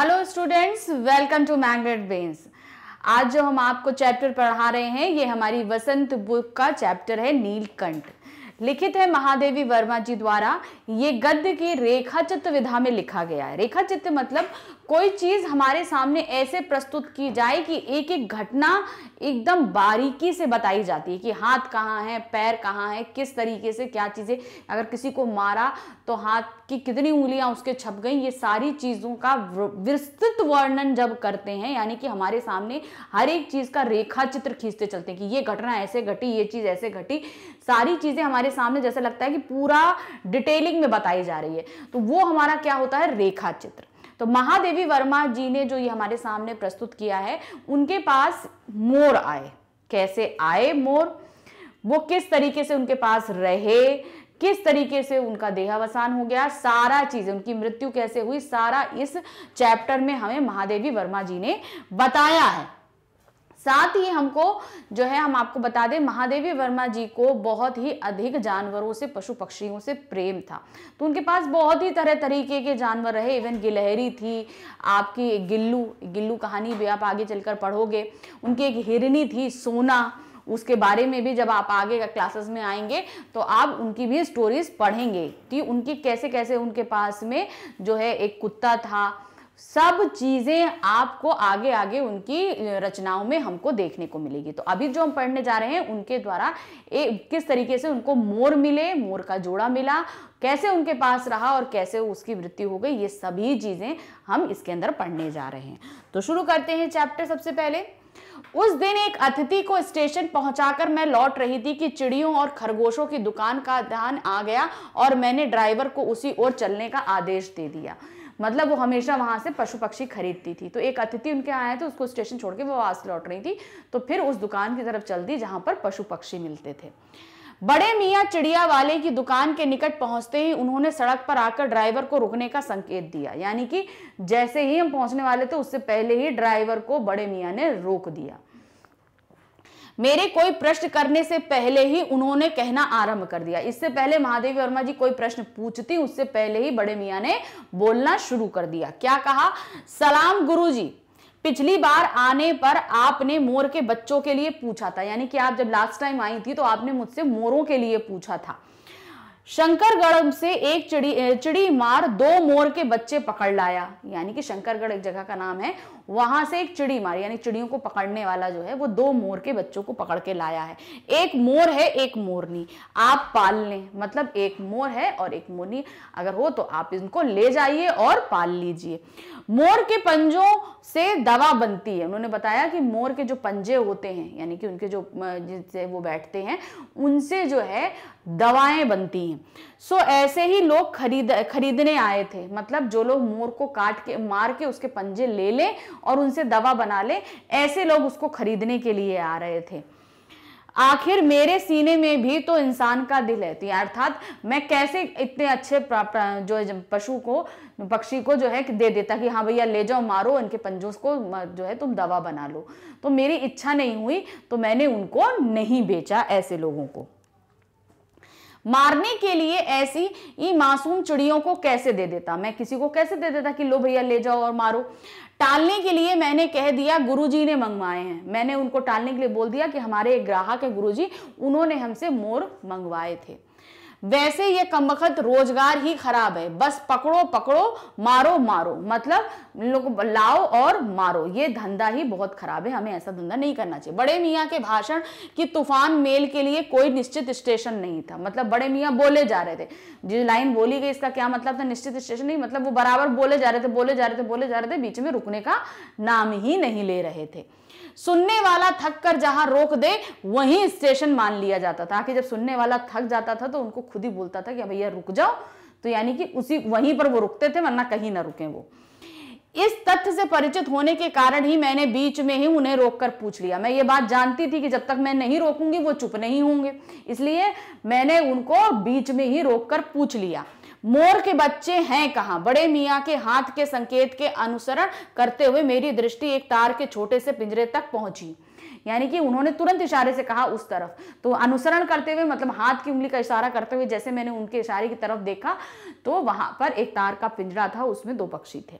hello students welcome to Magnet Brains आज जो हम आपको चैप्टर पढ़ा रहे हैं ये हमारी वसंत बुक का चैप्टर है नीलकंठ लिखित है महादेवी वर्मा जी द्वारा ये गद्य की रेखा विधा में लिखा गया है रेखा मतलब कोई चीज़ हमारे सामने ऐसे प्रस्तुत की जाए कि एक एक घटना एकदम बारीकी से बताई जाती है कि हाथ कहाँ है पैर कहाँ है किस तरीके से क्या चीज़ें अगर किसी को मारा तो हाथ की कितनी उंगलियां उसके छप गई ये सारी चीज़ों का विस्तृत वर्णन जब करते हैं यानी कि हमारे सामने हर एक चीज़ का रेखा चित्र खींचते चलते हैं कि ये घटना ऐसे घटी ये चीज़ ऐसे घटी सारी चीज़ें हमारे सामने जैसे लगता है कि पूरा डिटेलिंग में बताई जा रही है तो वो हमारा क्या होता है रेखा चित्र तो महादेवी वर्मा जी ने जो ये हमारे सामने प्रस्तुत किया है उनके पास मोर आए कैसे आए मोर वो किस तरीके से उनके पास रहे किस तरीके से उनका देहावसान हो गया सारा चीज उनकी मृत्यु कैसे हुई सारा इस चैप्टर में हमें महादेवी वर्मा जी ने बताया है साथ ही हमको जो है हम आपको बता दें महादेवी वर्मा जी को बहुत ही अधिक जानवरों से पशु पक्षियों से प्रेम था तो उनके पास बहुत ही तरह तरीके के जानवर रहे इवन गिलहरी थी आपकी गिल्लू गिल्लू कहानी भी आप आगे चलकर पढ़ोगे उनकी एक हिरनी थी सोना उसके बारे में भी जब आप आगे का क्लासेस में आएंगे तो आप उनकी भी स्टोरीज पढ़ेंगे कि उनकी कैसे कैसे उनके पास में जो है एक कुत्ता था सब चीज़ें आपको आगे आगे उनकी रचनाओं में हमको देखने को मिलेगी तो अभी जो हम पढ़ने जा रहे हैं उनके द्वारा एक किस तरीके से उनको मोर मिले मोर का जोड़ा मिला कैसे उनके पास रहा और कैसे उसकी वृत्ति हो गई ये सभी चीज़ें हम इसके अंदर पढ़ने जा रहे हैं तो शुरू करते हैं चैप्टर सबसे पहले उस दिन एक अतिथि को स्टेशन पहुंचाकर मैं लौट रही थी कि चिड़ियों और खरगोशों की दुकान का ध्यान आ गया और मैंने ड्राइवर को उसी ओर चलने का आदेश दे दिया मतलब वो हमेशा वहाँ से पशु पक्षी खरीदती थी तो एक अतिथि उनके आए थे तो उसको स्टेशन छोड़ के वो से लौट रही थी तो फिर उस दुकान की तरफ चल दी जहाँ पर पशु पक्षी मिलते थे बड़े मियाँ चिड़िया वाले की दुकान के निकट पहुँचते ही उन्होंने सड़क पर आकर ड्राइवर को रुकने का संकेत दिया यानी कि जैसे ही हम पहुँचने वाले थे उससे पहले ही ड्राइवर को बड़े मियाँ ने रोक दिया मेरे कोई प्रश्न करने से पहले ही उन्होंने कहना आरंभ कर दिया इससे पहले महादेवी वर्मा जी कोई प्रश्न पूछती उससे पहले ही बड़े मियाँ ने बोलना शुरू कर दिया क्या कहा सलाम गुरु जी पिछली बार आने पर आपने मोर के बच्चों के लिए पूछा था यानी कि आप जब लास्ट टाइम आई थी तो आपने मुझसे मोरों के लिए पूछा था शंकरगढ़ से एक चिड़ी चिड़ी मार दो मोर के बच्चे पकड़ लाया यानी कि शंकरगढ़ एक जगह का नाम है वहां से एक चिड़ी मारी यानी चिड़ियों को पकड़ने वाला जो है वो दो मोर के बच्चों को पकड़ के लाया है एक मोर है एक मोरनी आप पाल लें मतलब एक मोर है और एक मोरनी अगर हो तो आप इनको ले जाइए और पाल लीजिए मोर के पंजों से दवा बनती है उन्होंने बताया कि मोर के जो पंजे होते हैं यानी कि उनके जो जिससे वो बैठते हैं उनसे जो है दवाएं बनती हैं सो ऐसे ही लोग खरीद खरीदने आए थे मतलब जो लोग मोर को काट के मार के उसके पंजे ले लें और उनसे दवा बना ले ऐसे लोग उसको खरीदने के लिए आ रहे थे आखिर मेरे सीने में भी तो इंसान का दिल है तो अर्थात मैं कैसे इतने अच्छे जो पशु को पक्षी को जो है कि दे देता कि हाँ भैया ले जाओ मारो इनके पंजों को जो है तुम दवा बना लो तो मेरी इच्छा नहीं हुई तो मैंने उनको नहीं बेचा ऐसे लोगों को मारने के लिए ऐसी ई मासूम चिड़ियों को कैसे दे देता मैं किसी को कैसे दे देता कि लो भैया ले जाओ और मारो टालने के लिए मैंने कह दिया गुरुजी ने मंगवाए हैं मैंने उनको टालने के लिए बोल दिया कि हमारे एक ग्राहक है गुरुजी उन्होंने हमसे मोर मंगवाए थे वैसे ये कमबख्त रोजगार ही खराब है बस पकड़ो पकड़ो मारो मारो मतलब लोग लाओ और मारो ये धंधा ही बहुत खराब है हमें ऐसा धंधा नहीं करना चाहिए बड़े मियाँ के भाषण कि तूफान मेल के लिए कोई निश्चित स्टेशन नहीं था मतलब बड़े मियाँ बोले जा रहे थे जो लाइन बोली गई इसका क्या मतलब था निश्चित स्टेशन नहीं मतलब वो बराबर बोले जा रहे थे बोले जा रहे थे बोले जा रहे थे बीच में रुकने का नाम ही नहीं ले रहे थे सुनने वाला थक कर जहां रोक दे वहीं स्टेशन मान लिया जाता था कि जब सुनने वाला थक जाता था तो उनको खुद ही बोलता था कि भैया रुक जाओ तो यानी कि उसी वहीं पर वो रुकते थे वरना कहीं ना रुके वो इस तथ्य से परिचित होने के कारण ही मैंने बीच में ही उन्हें रोककर पूछ लिया मैं ये बात जानती थी कि जब तक मैं नहीं रोकूंगी वो चुप नहीं होंगे इसलिए मैंने उनको बीच में ही रोककर पूछ लिया मोर के बच्चे हैं कहाँ बड़े मियाँ के हाथ के संकेत के अनुसरण करते हुए मेरी दृष्टि एक तार के छोटे से पिंजरे तक पहुंची यानी कि उन्होंने तुरंत इशारे से कहा उस तरफ तो अनुसरण करते हुए मतलब हाथ की उंगली का इशारा करते हुए जैसे मैंने उनके इशारे की तरफ देखा तो वहां पर एक तार का पिंजरा था उसमें दो पक्षी थे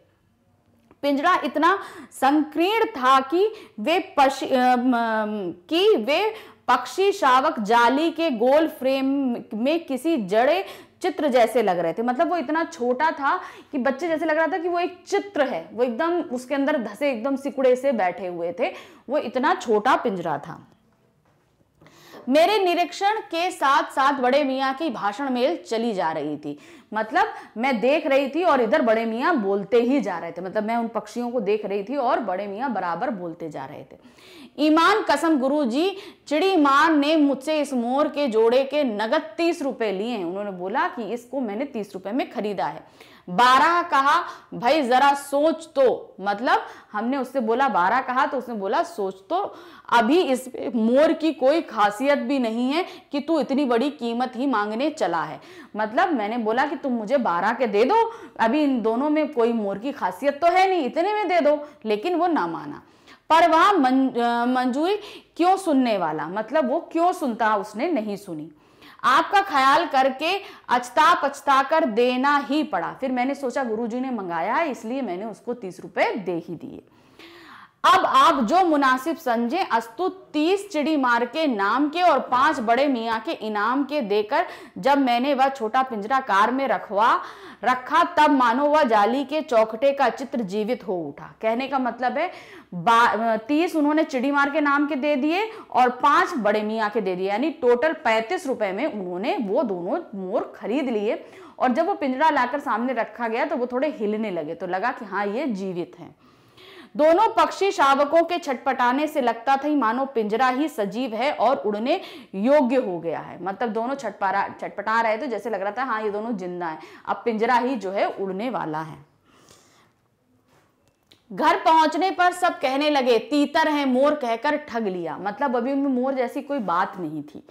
पिंजरा इतना संकीर्ण था कि वे पश कि वे पक्षी शावक जाली के गोल फ्रेम में किसी जड़े चित्र जैसे लग रहे थे मतलब वो इतना छोटा था कि बच्चे जैसे लग रहा था कि वो एक चित्र है वो एकदम उसके अंदर धसे एकदम सिकुड़े से बैठे हुए थे वो इतना छोटा पिंजरा था मेरे निरीक्षण के साथ साथ बड़े मियाँ की भाषण मेल चली जा रही थी मतलब मैं देख रही थी और इधर बड़े मियाँ बोलते ही जा रहे थे मतलब मैं उन पक्षियों को देख रही थी और बड़े मियाँ बराबर बोलते जा रहे थे ईमान कसम गुरु जी चिड़ी मान ने मुझसे इस मोर के जोड़े के नगद तीस रुपए लिए उन्होंने बोला कि इसको मैंने तीस रुपए में खरीदा है बारह कहा भाई जरा सोच तो मतलब हमने उससे बोला बारह कहा तो उसने बोला सोच तो अभी इस मोर की कोई खासियत भी नहीं है कि तू इतनी बड़ी कीमत ही मांगने चला है मतलब मैंने बोला कि तुम मुझे बारह के दे दो अभी इन दोनों में कोई मोर की खासियत तो है नहीं इतने में दे दो लेकिन वो ना माना पर वह मंजूरी क्यों सुनने वाला मतलब वो क्यों सुनता उसने नहीं सुनी आपका ख्याल करके अचता पछता कर देना ही पड़ा फिर मैंने सोचा गुरुजी ने मंगाया है इसलिए मैंने उसको तीस रुपए दे ही दिए अब आप जो मुनासिब समझे अस्तु तीस चिड़ी मार के नाम के और पांच बड़े मियाँ के इनाम के देकर जब मैंने वह छोटा पिंजरा कार में रखवा रखा तब मानो वह जाली के चौखटे का चित्र जीवित हो उठा कहने का मतलब है तीस उन्होंने चिड़ी मार के नाम के दे दिए और पांच बड़े मियाँ के दे दिए यानी टोटल पैंतीस रुपए में उन्होंने वो दोनों मोर खरीद लिए और जब वो पिंजरा लाकर सामने रखा गया तो वो थोड़े हिलने लगे तो लगा कि हाँ ये जीवित हैं दोनों पक्षी शावकों के छटपटाने से लगता था मानो पिंजरा ही सजीव है और उड़ने योग्य हो गया है मतलब दोनों छटपारा छटपटा रहे थे जैसे लग रहा था हाँ ये दोनों जिंदा है अब पिंजरा ही जो है उड़ने वाला है घर पहुंचने पर सब कहने लगे तीतर है मोर कहकर ठग लिया मतलब अभी उनमें मोर जैसी कोई बात नहीं थी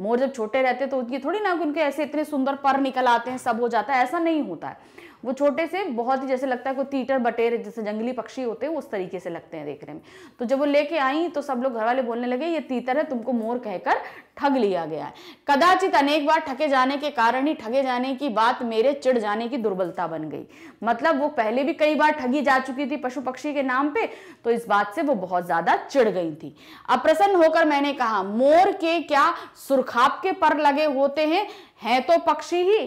मोर जब छोटे रहते तो उनकी थोड़ी ना उनके ऐसे इतने सुंदर पर निकल आते हैं सब हो जाता है ऐसा नहीं होता है वो छोटे से बहुत ही जैसे लगता है कोई तीटर बटेर जैसे जंगली पक्षी होते हैं उस तरीके से लगते हैं देखने में तो जब वो लेके आई तो सब लोग घर वाले बोलने लगे ये तीतर है तुमको मोर कहकर ठग लिया गया है कदाचित अनेक बार ठके जाने के कारण ही ठगे जाने की बात मेरे चिड़ जाने की दुर्बलता बन गई मतलब वो पहले भी कई बार ठगी जा चुकी थी पशु पक्षी के नाम पे तो इस बात से वो बहुत ज्यादा चिड़ गई थी अप्रसन्न होकर मैंने कहा मोर के क्या सुरखाप के पर लगे होते हैं है तो पक्षी ही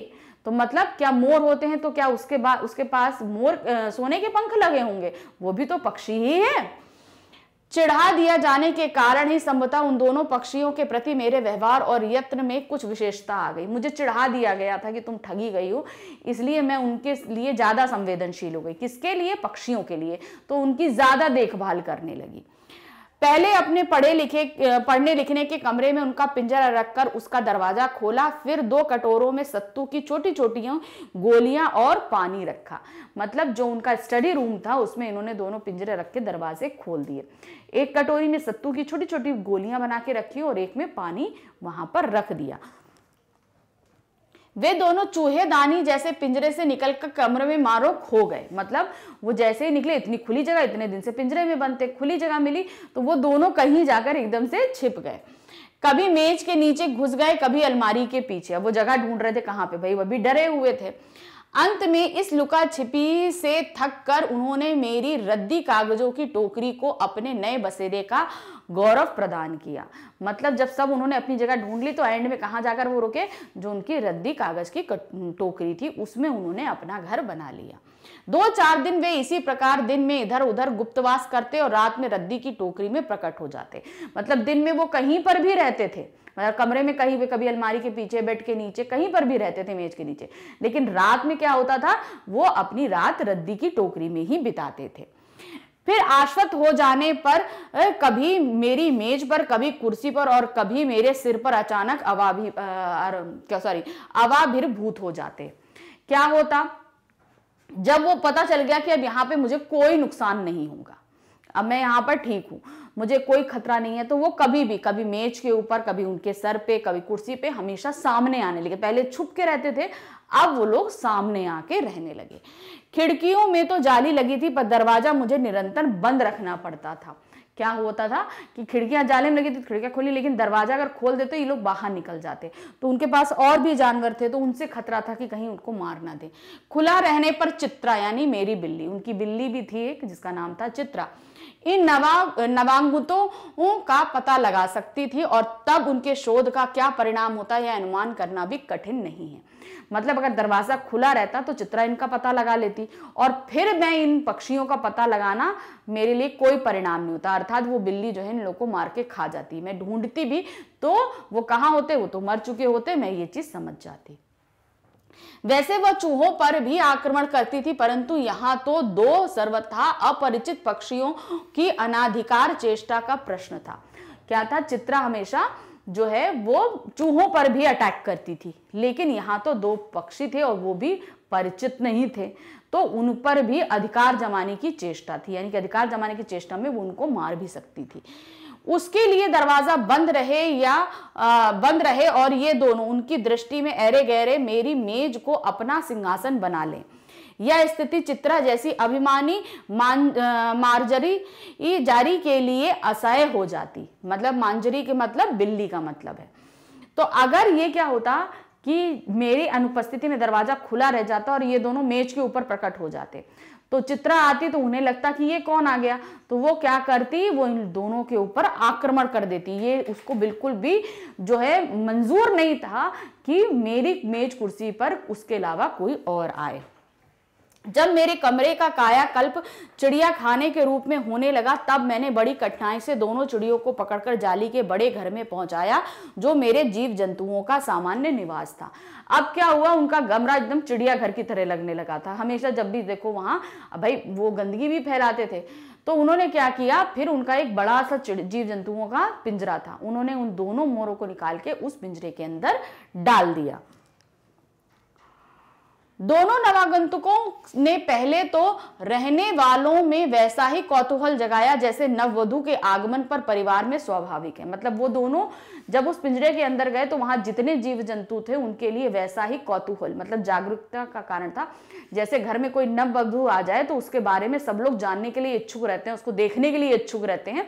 तो मतलब क्या मोर होते हैं तो क्या उसके बाद उसके पास मोर आ, सोने के पंख लगे होंगे वो भी तो पक्षी ही है चिढ़ा दिया जाने के कारण ही संभवतः उन दोनों पक्षियों के प्रति मेरे व्यवहार और यत्न में कुछ विशेषता आ गई मुझे चिढ़ा दिया गया था कि तुम ठगी गई हो इसलिए मैं उनके लिए ज़्यादा संवेदनशील हो गई किसके लिए पक्षियों के लिए तो उनकी ज़्यादा देखभाल करने लगी पहले अपने पढ़े लिखे पढ़ने लिखने के कमरे में उनका पिंजरा रखकर उसका दरवाजा खोला फिर दो कटोरों में सत्तू की छोटी छोटी गोलियां और पानी रखा मतलब जो उनका स्टडी रूम था उसमें इन्होंने दोनों पिंजरे रख के दरवाजे खोल दिए एक कटोरी में सत्तू की छोटी छोटी गोलियां बना के रखी और एक में पानी वहां पर रख दिया वे दोनों चूहे दानी जैसे पिंजरे से निकल कर कमरे में मारो खो गए मतलब वो जैसे ही निकले इतनी खुली जगह इतने दिन से पिंजरे में बनते खुली जगह मिली तो वो दोनों कहीं जाकर एकदम से छिप गए कभी मेज के नीचे घुस गए कभी अलमारी के पीछे अब वो जगह ढूंढ रहे थे कहाँ पे भाई वो भी डरे हुए थे अंत में इस लुका छिपी से थक कर उन्होंने मेरी रद्दी कागजों की टोकरी को अपने नए बसेरे का गौरव प्रदान किया मतलब जब सब उन्होंने अपनी जगह ढूंढ ली तो एंड में कहाँ जाकर वो रुके जो उनकी रद्दी कागज की टोकरी थी उसमें उन्होंने अपना घर बना लिया दो चार दिन वे इसी प्रकार दिन में इधर उधर गुप्तवास करते और रात में रद्दी की टोकरी में प्रकट हो जाते मतलब दिन में वो कहीं पर भी रहते थे मतलब कमरे में कहीं भी कभी अलमारी के पीछे बेड के नीचे कहीं पर भी रहते थे मेज के नीचे लेकिन रात में क्या होता था वो अपनी रात रद्दी की टोकरी में ही बिताते थे फिर आश्वत हो जाने पर कभी मेरी मेज पर कभी कुर्सी पर और कभी मेरे सिर पर अचानक अवाभी क्या सॉरी भूत हो जाते क्या होता जब वो पता चल गया कि अब यहाँ पे मुझे कोई नुकसान नहीं होगा अब मैं यहाँ पर ठीक हूं मुझे कोई खतरा नहीं है तो वो कभी भी कभी मेज के ऊपर कभी उनके सर पे कभी कुर्सी पे हमेशा सामने आने लगे पहले छुप के रहते थे अब वो लोग सामने आके रहने लगे खिड़कियों में तो जाली लगी थी पर दरवाजा मुझे निरंतर बंद रखना पड़ता था क्या होता था कि खिड़कियां जाले में लगी थी खिड़कियां खोली लेकिन दरवाजा अगर खोल देते ये लोग बाहर निकल जाते तो उनके पास और भी जानवर थे तो उनसे खतरा था कि कहीं उनको मार ना दे खुला रहने पर चित्रा यानी मेरी बिल्ली उनकी बिल्ली भी थी एक जिसका नाम था चित्रा इन नवा नवांगुतों का पता लगा सकती थी और तब उनके शोध का क्या परिणाम होता है यह अनुमान करना भी कठिन नहीं है मतलब अगर दरवाज़ा खुला रहता तो चित्रा इनका पता लगा लेती और फिर मैं इन पक्षियों का पता लगाना मेरे लिए कोई परिणाम नहीं होता अर्थात वो बिल्ली जो है इन लोगों को मार के खा जाती मैं ढूंढती भी तो वो कहाँ होते वो तो मर चुके होते मैं ये चीज़ समझ जाती वैसे वह चूहों पर भी आक्रमण करती थी परंतु यहाँ तो दो सर्वथा अपरिचित पक्षियों की अनाधिकार चेष्टा का प्रश्न था क्या था चित्रा हमेशा जो है वो चूहों पर भी अटैक करती थी लेकिन यहाँ तो दो पक्षी थे और वो भी परिचित नहीं थे तो उन पर भी अधिकार जमाने की चेष्टा थी यानी कि अधिकार जमाने की चेष्टा में वो उनको मार भी सकती थी उसके लिए दरवाज़ा बंद रहे या बंद रहे और ये दोनों उनकी दृष्टि में ऐरे गहरे मेरी मेज को अपना सिंहासन बना लें यह स्थिति चित्रा जैसी अभिमानी मान मार्जरी जारी के लिए असह्य हो जाती मतलब मांजरी के मतलब बिल्ली का मतलब है तो अगर ये क्या होता कि मेरी अनुपस्थिति में दरवाजा खुला रह जाता और ये दोनों मेज के ऊपर प्रकट हो जाते तो चित्रा आती तो उन्हें लगता कि ये कौन आ गया तो वो क्या करती वो इन दोनों के ऊपर आक्रमण कर देती ये उसको बिल्कुल भी जो है मंजूर नहीं था कि मेरी मेज कुर्सी पर उसके अलावा कोई और आए जब मेरे कमरे का कायाकल्प चिड़िया खाने के रूप में होने लगा तब मैंने बड़ी कठिनाई से दोनों चिड़ियों को पकड़कर जाली के बड़े घर में पहुंचाया जो मेरे जीव जंतुओं का सामान्य निवास था अब क्या हुआ उनका गमरा एकदम चिड़ियाघर की तरह लगने लगा था हमेशा जब भी देखो वहां भाई वो गंदगी भी फैलाते थे तो उन्होंने क्या किया फिर उनका एक बड़ा सा जीव जंतुओं का पिंजरा था उन्होंने उन दोनों मोरों को निकाल के उस पिंजरे के अंदर डाल दिया दोनों नवागंतुकों ने पहले तो रहने वालों में वैसा ही कौतूहल जगाया जैसे नववधु के आगमन पर परिवार में स्वाभाविक है मतलब वो दोनों जब उस पिंजरे के अंदर गए तो वहां जितने जीव जंतु थे उनके लिए वैसा ही कौतूहल मतलब जागरूकता का कारण था जैसे घर में कोई नववधु आ जाए तो उसके बारे में सब लोग जानने के लिए इच्छुक रहते हैं उसको देखने के लिए इच्छुक रहते हैं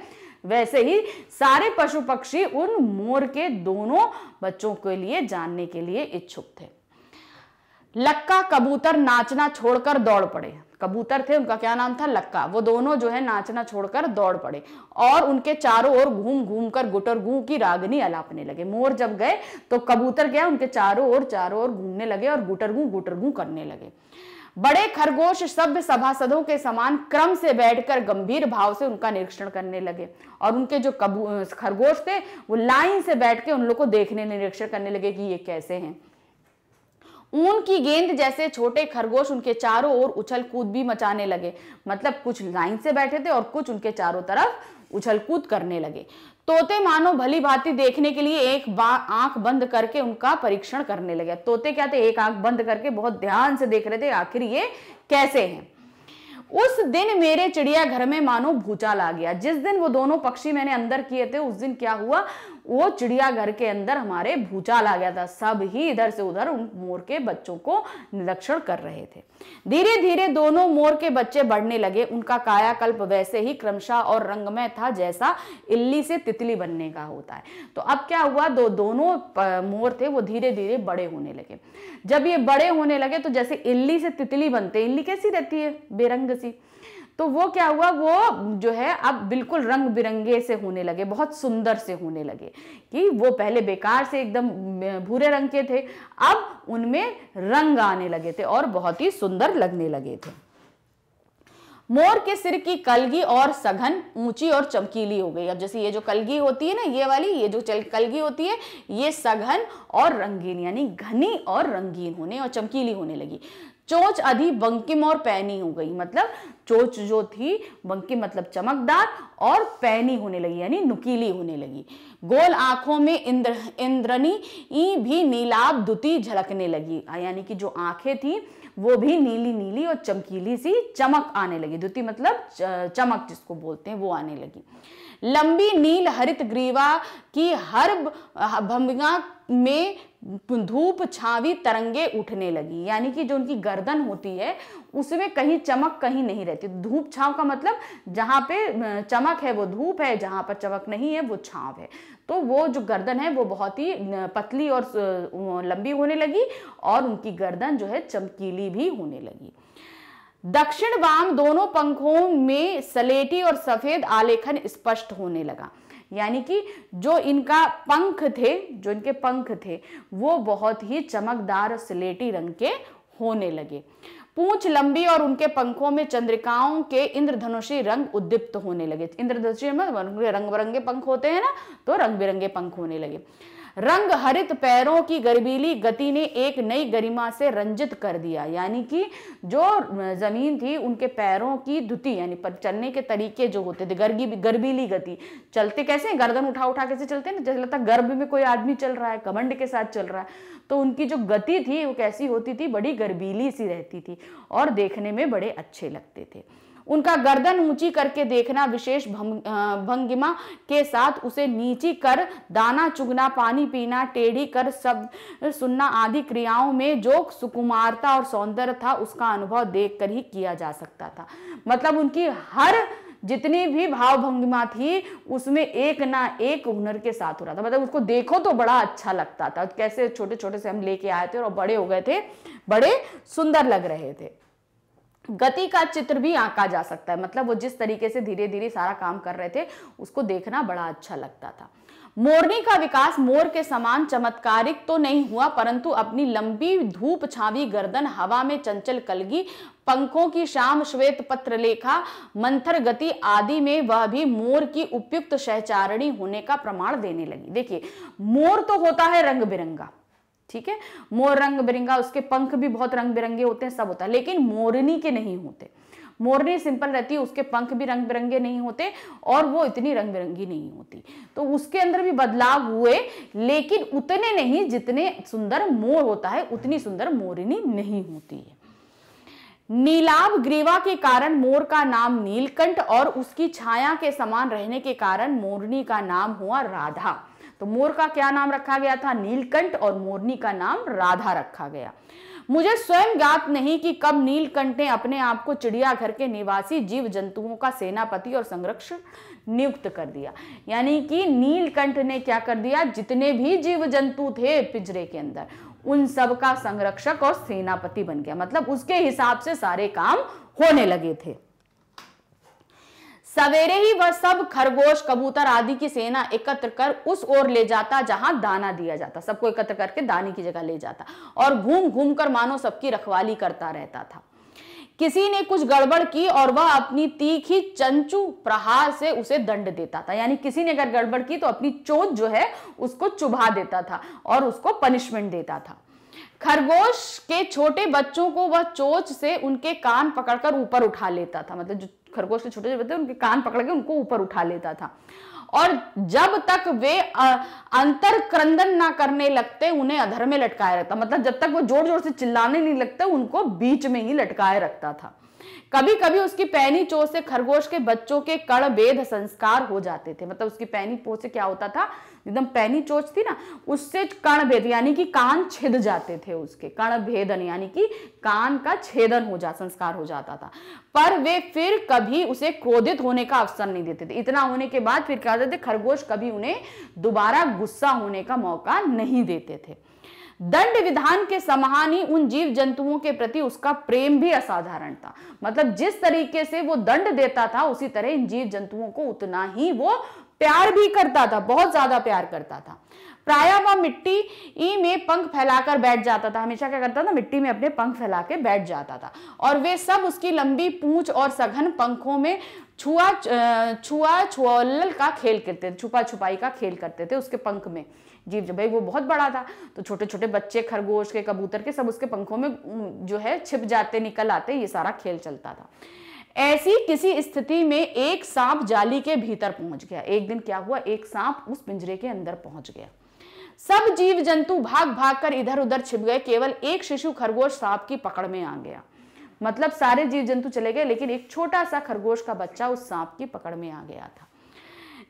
वैसे ही सारे पशु पक्षी उन मोर के दोनों बच्चों के लिए जानने के लिए इच्छुक थे लक्का कबूतर नाचना छोड़कर दौड़ पड़े कबूतर थे उनका क्या नाम था लक्का वो दोनों जो है नाचना छोड़कर दौड़ पड़े और उनके चारों ओर घूम घूम कर गुटर घू की रागनी अलापने लगे मोर जब गए तो कबूतर गया उनके चारों ओर चारों ओर घूमने लगे और गुटर घू गुटर घू करने लगे बड़े खरगोश सभ्य सभासदों के समान क्रम से बैठकर गंभीर भाव से उनका निरीक्षण करने लगे और उनके जो कबू खरगोश थे वो लाइन से बैठ के उन लोग को देखने निरीक्षण करने लगे कि ये कैसे हैं ऊन की गेंद जैसे छोटे खरगोश उनके चारों ओर उछल कूद भी मचाने लगे मतलब कुछ लाइन से बैठे थे और कुछ उनके चारों तरफ उछल कूद करने लगे तोते मानो भली भांति देखने के लिए एक आंख बंद करके उनका परीक्षण करने लगे तोते क्या थे एक आंख बंद करके बहुत ध्यान से देख रहे थे आखिर ये कैसे हैं उस दिन मेरे चिड़ियाघर में मानो भूचाल आ गया जिस दिन वो दोनों पक्षी मैंने अंदर किए थे उस दिन क्या हुआ वो चिड़ियाघर के अंदर हमारे भूचाल आ गया था सब ही इधर से उधर उन मोर के बच्चों को निरीक्षण कर रहे थे धीरे धीरे दोनों मोर के बच्चे बढ़ने लगे उनका कायाकल्प वैसे ही क्रमशः और रंगमय था जैसा इल्ली से तितली बनने का होता है तो अब क्या हुआ दो दोनों मोर थे वो धीरे धीरे बड़े होने लगे जब ये बड़े होने लगे तो जैसे इल्ली से तितली बनते इल्ली कैसी रहती है बेरंग सी तो वो क्या हुआ वो जो है अब बिल्कुल रंग बिरंगे से होने लगे बहुत सुंदर से होने लगे कि वो पहले बेकार से एकदम भूरे रंग के थे अब उनमें रंग आने लगे थे और बहुत ही सुंदर लगने लगे थे मोर के सिर की कलगी और सघन ऊंची और चमकीली हो गई अब जैसे ये जो कलगी होती है ना ये वाली ये जो कलगी होती है ये सघन और रंगीन यानी घनी और रंगीन होने और चमकीली होने लगी चोच अधि बंकिम और पैनी हो गई मतलब चोच जो थी बंकिम मतलब चमकदार और पैनी होने लगी यानी नुकीली होने लगी गोल आंखों में इंद्र इंद्रनी ई भी नीलाब दुती झलकने लगी यानी कि जो आंखें थी वो भी नीली नीली और चमकीली सी चमक आने लगी दुती मतलब चमक जिसको बोलते हैं वो आने लगी लंबी नील हरित ग्रीवा की हर भंगा में धूप छावी तरंगे उठने लगी यानी कि जो उनकी गर्दन होती है उसमें कहीं चमक कहीं नहीं रहती धूप छाव का मतलब जहां पे चमक है वो धूप है जहाँ पर चमक नहीं है वो छाव है तो वो जो गर्दन है वो बहुत ही पतली और लंबी होने लगी और उनकी गर्दन जो है चमकीली भी होने लगी दक्षिण वाम दोनों पंखों में सलेटी और सफेद आलेखन स्पष्ट होने लगा यानी कि जो इनका पंख थे जो इनके पंख थे वो बहुत ही चमकदार स्लेटी रंग के होने लगे पूंछ लंबी और उनके पंखों में चंद्रिकाओं के इंद्रधनुषी रंग उद्दीप्त होने लगे इंद्रधनुषी में रंग बिरंगे पंख होते हैं ना तो रंग बिरंगे पंख होने लगे रंग हरित पैरों की गरीबीली गति ने एक नई गरिमा से रंजित कर दिया यानी कि जो जमीन थी उनके पैरों की धुति यानी पर चलने के तरीके जो होते थे गर्गी गर्बीली गति चलते कैसे गर्दन उठा उठा कैसे चलते ना जैसे लगता गर्भ में कोई आदमी चल रहा है कमंड के साथ चल रहा है तो उनकी जो गति थी वो कैसी होती थी बड़ी गर्बीली सी रहती थी और देखने में बड़े अच्छे लगते थे उनका गर्दन ऊंची करके देखना विशेष भंगिमा के साथ उसे नीची कर दाना चुगना पानी पीना टेढ़ी कर सब सुनना आदि क्रियाओं में जो सुकुमारता और सौंदर्य था उसका अनुभव देख ही किया जा सकता था मतलब उनकी हर जितनी भी भावभंगिमा थी उसमें एक ना एक हुनर के साथ हो रहा था मतलब उसको देखो तो बड़ा अच्छा लगता था कैसे छोटे छोटे से हम लेके आए थे और बड़े हो गए थे बड़े सुंदर लग रहे थे गति का चित्र भी आंका जा सकता है मतलब वो जिस तरीके से धीरे धीरे सारा काम कर रहे थे उसको देखना बड़ा अच्छा लगता था मोरनी का विकास मोर के समान चमत्कारिक तो नहीं हुआ परंतु अपनी लंबी धूप छावी गर्दन हवा में चंचल कलगी पंखों की शाम श्वेत पत्र लेखा मंथर गति आदि में वह भी मोर की उपयुक्त सहचारणी होने का प्रमाण देने लगी देखिए मोर तो होता है रंग बिरंगा ठीक है मोर रंग बिरंगा उसके पंख भी बहुत रंग बिरंगे होते हैं सब होता है लेकिन मोरनी के नहीं होते मोरनी सिंपल रहती है उसके पंख भी रंग बिरंगे नहीं होते और वो इतनी रंग बिरंगी नहीं होती तो उसके अंदर भी बदलाव हुए लेकिन उतने नहीं जितने सुंदर मोर होता है उतनी सुंदर मोरनी नहीं होती है नीलाभ ग्रीवा के कारण मोर का नाम नीलकंठ और उसकी छाया के समान रहने के कारण मोरनी का नाम हुआ राधा तो मोर का क्या नाम रखा गया था नीलकंठ और मोरनी का नाम राधा रखा गया मुझे स्वयं ज्ञात नहीं कि कब नीलकंठ ने अपने आप को चिड़ियाघर के निवासी जीव जंतुओं का सेनापति और संरक्षक नियुक्त कर दिया यानी कि नीलकंठ ने क्या कर दिया जितने भी जीव जंतु थे पिंजरे के अंदर उन सब का संरक्षक और सेनापति बन गया मतलब उसके हिसाब से सारे काम होने लगे थे सवेरे ही वह सब खरगोश कबूतर आदि की सेना एकत्र कर उस ओर ले जाता जहां दाना दिया जाता सबको एकत्र करके दाने की जगह ले जाता और घूम घूम कर मानो सबकी रखवाली करता रहता था किसी ने कुछ गड़बड़ की और वह अपनी तीखी चंचू प्रहार से उसे दंड देता था यानी किसी ने अगर गड़बड़ की तो अपनी चोट जो है उसको चुभा देता था और उसको पनिशमेंट देता था खरगोश के छोटे बच्चों को वह चोच से उनके कान पकड़कर ऊपर उठा लेता था मतलब जो खरगोश के छोटे छोटे उनके कान पकड़ के उनको ऊपर उठा लेता था और जब तक वे अंतर क्रंदन ना करने लगते उन्हें अधर में लटकाए रखता मतलब जब तक वो जोर जोर से चिल्लाने नहीं लगते उनको बीच में ही लटकाए रखता था कभी कभी उसकी पैनी चोर से खरगोश के बच्चों के कड़ वेद संस्कार हो जाते थे मतलब उसकी पैनी पोह से क्या होता था एकदम पैनी चोच थी ना उससे कर्ण भेद यानी कि कान छिद जाते थे उसके कर्ण भेदन यानी कि कान का छेदन हो जा संस्कार हो जाता था पर वे फिर कभी उसे क्रोधित होने का अवसर नहीं देते थे इतना होने के बाद फिर क्या करते खरगोश कभी उन्हें दोबारा गुस्सा होने का मौका नहीं देते थे दंड विधान के समान ही उन जीव जंतुओं के प्रति उसका प्रेम भी असाधारण था मतलब जिस तरीके से वो दंड देता था उसी तरह इन जीव जंतुओं को उतना ही वो प्यार भी करता था बहुत ज्यादा प्यार करता था प्राय वह मिट्टी ई में पंख फैलाकर बैठ जाता था हमेशा क्या करता था मिट्टी में अपने पंख फैला के बैठ जाता था और वे सब उसकी लंबी पूंछ और सघन पंखों में छुआ छुआ छुअल का खेल करते थे छुपा छुपाई का खेल करते थे उसके पंख में जीव जब भाई वो बहुत बड़ा था तो छोटे छोटे बच्चे खरगोश के कबूतर के सब उसके पंखों में जो है छिप जाते निकल आते ये सारा खेल चलता था ऐसी किसी स्थिति में एक सांप जाली के भीतर पहुंच गया एक दिन क्या हुआ एक सांप उस पिंजरे के अंदर पहुंच गया सब जीव जंतु भाग भाग कर इधर उधर छिप गए केवल एक शिशु खरगोश सांप की पकड़ में आ गया मतलब सारे जीव जंतु चले गए लेकिन एक छोटा सा खरगोश का बच्चा उस सांप की पकड़ में आ गया था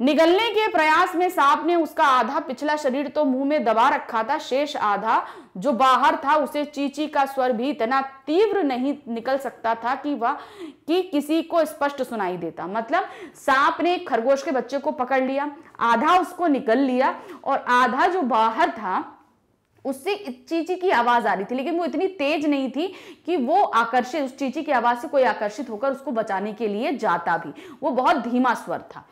निगलने के प्रयास में सांप ने उसका आधा पिछला शरीर तो मुंह में दबा रखा था शेष आधा जो बाहर था उसे चीची का स्वर भी इतना तीव्र नहीं निकल सकता था कि वह कि किसी को स्पष्ट सुनाई देता मतलब सांप ने खरगोश के बच्चे को पकड़ लिया आधा उसको निकल लिया और आधा जो बाहर था उससे चीची की आवाज आ रही थी लेकिन वो इतनी तेज नहीं थी कि वो आकर्षित उस चीची की आवाज से कोई आकर्षित होकर उसको बचाने के लिए जाता भी वो बहुत धीमा स्वर था